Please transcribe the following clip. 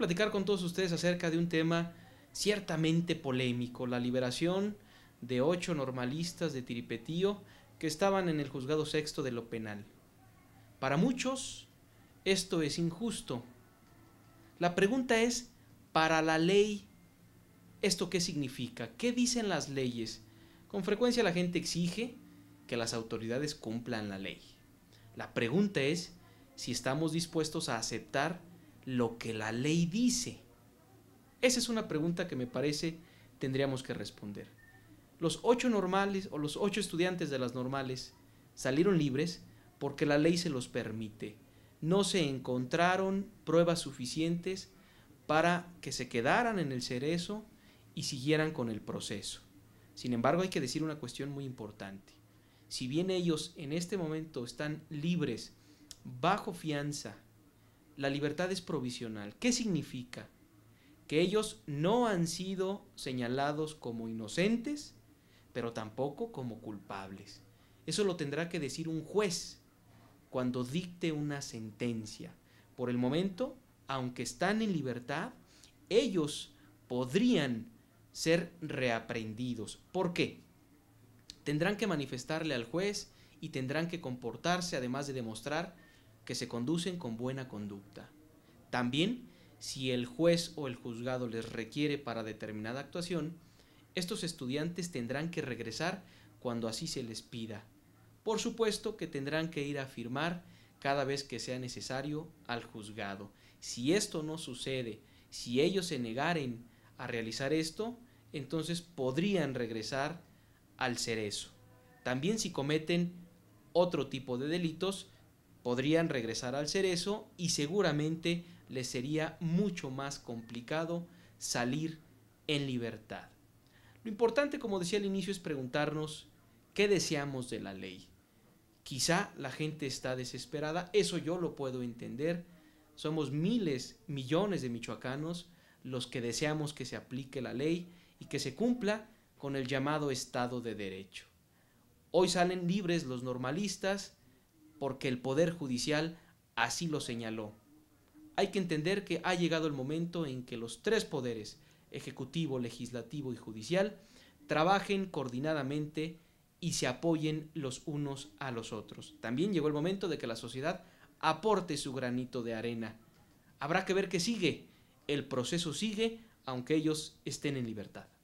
platicar con todos ustedes acerca de un tema ciertamente polémico, la liberación de ocho normalistas de Tiripetío que estaban en el juzgado sexto de lo penal. Para muchos, esto es injusto. La pregunta es, para la ley, ¿esto qué significa? ¿Qué dicen las leyes? Con frecuencia la gente exige que las autoridades cumplan la ley. La pregunta es si estamos dispuestos a aceptar lo que la ley dice? Esa es una pregunta que me parece tendríamos que responder. Los ocho normales o los ocho estudiantes de las normales salieron libres porque la ley se los permite. No se encontraron pruebas suficientes para que se quedaran en el cerezo y siguieran con el proceso. Sin embargo, hay que decir una cuestión muy importante. Si bien ellos en este momento están libres bajo fianza la libertad es provisional. ¿Qué significa? Que ellos no han sido señalados como inocentes, pero tampoco como culpables. Eso lo tendrá que decir un juez cuando dicte una sentencia. Por el momento, aunque están en libertad, ellos podrían ser reaprendidos. ¿Por qué? Tendrán que manifestarle al juez y tendrán que comportarse, además de demostrar que se conducen con buena conducta. También, si el juez o el juzgado les requiere para determinada actuación, estos estudiantes tendrán que regresar cuando así se les pida. Por supuesto que tendrán que ir a firmar cada vez que sea necesario al juzgado. Si esto no sucede, si ellos se negaren a realizar esto, entonces podrían regresar al cerezo. También si cometen otro tipo de delitos, podrían regresar al cerezo y seguramente les sería mucho más complicado salir en libertad. Lo importante, como decía al inicio, es preguntarnos qué deseamos de la ley. Quizá la gente está desesperada, eso yo lo puedo entender. Somos miles, millones de michoacanos los que deseamos que se aplique la ley y que se cumpla con el llamado Estado de Derecho. Hoy salen libres los normalistas, porque el Poder Judicial así lo señaló. Hay que entender que ha llegado el momento en que los tres poderes, ejecutivo, legislativo y judicial, trabajen coordinadamente y se apoyen los unos a los otros. También llegó el momento de que la sociedad aporte su granito de arena. Habrá que ver qué sigue. El proceso sigue aunque ellos estén en libertad.